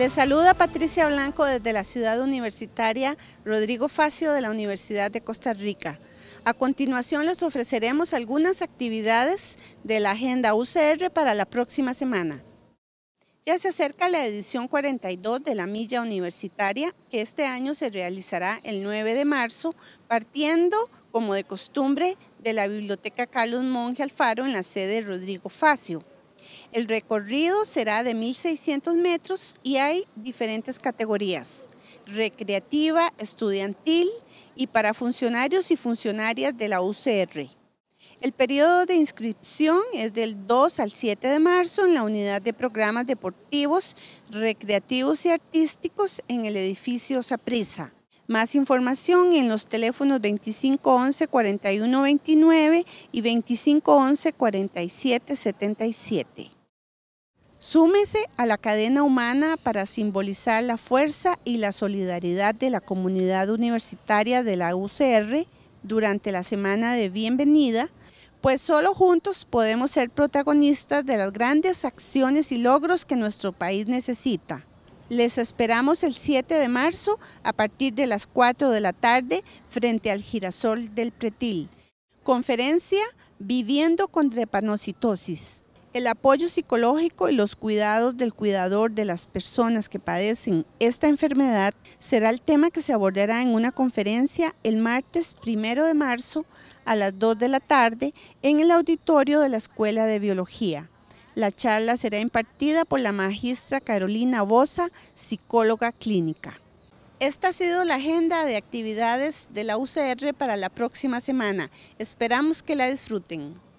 Les saluda Patricia Blanco desde la ciudad universitaria Rodrigo Facio de la Universidad de Costa Rica. A continuación les ofreceremos algunas actividades de la agenda UCR para la próxima semana. Ya se acerca la edición 42 de la Milla Universitaria, que este año se realizará el 9 de marzo, partiendo, como de costumbre, de la Biblioteca Carlos Monge Alfaro en la sede de Rodrigo Facio. El recorrido será de 1.600 metros y hay diferentes categorías, recreativa, estudiantil y para funcionarios y funcionarias de la UCR. El periodo de inscripción es del 2 al 7 de marzo en la unidad de programas deportivos, recreativos y artísticos en el edificio Saprisa. Más información en los teléfonos 2511-4129 y 2511-4777. Súmese a la cadena humana para simbolizar la fuerza y la solidaridad de la comunidad universitaria de la UCR durante la semana de bienvenida, pues solo juntos podemos ser protagonistas de las grandes acciones y logros que nuestro país necesita. Les esperamos el 7 de marzo a partir de las 4 de la tarde frente al girasol del Pretil. Conferencia Viviendo con drepanocitosis. El apoyo psicológico y los cuidados del cuidador de las personas que padecen esta enfermedad será el tema que se abordará en una conferencia el martes 1 de marzo a las 2 de la tarde en el auditorio de la Escuela de Biología. La charla será impartida por la magistra Carolina Bosa, psicóloga clínica. Esta ha sido la agenda de actividades de la UCR para la próxima semana. Esperamos que la disfruten.